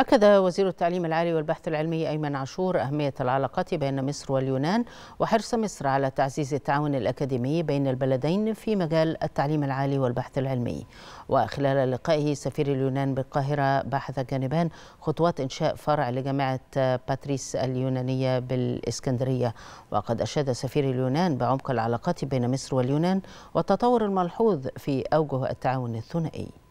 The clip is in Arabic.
أكد وزير التعليم العالي والبحث العلمي أيمن عاشور أهمية العلاقات بين مصر واليونان وحرص مصر على تعزيز التعاون الأكاديمي بين البلدين في مجال التعليم العالي والبحث العلمي وخلال لقائه سفير اليونان بالقاهرة بحث جانبان خطوات إنشاء فرع لجامعة باتريس اليونانية بالإسكندرية وقد أشاد سفير اليونان بعمق العلاقات بين مصر واليونان والتطور الملحوظ في أوجه التعاون الثنائي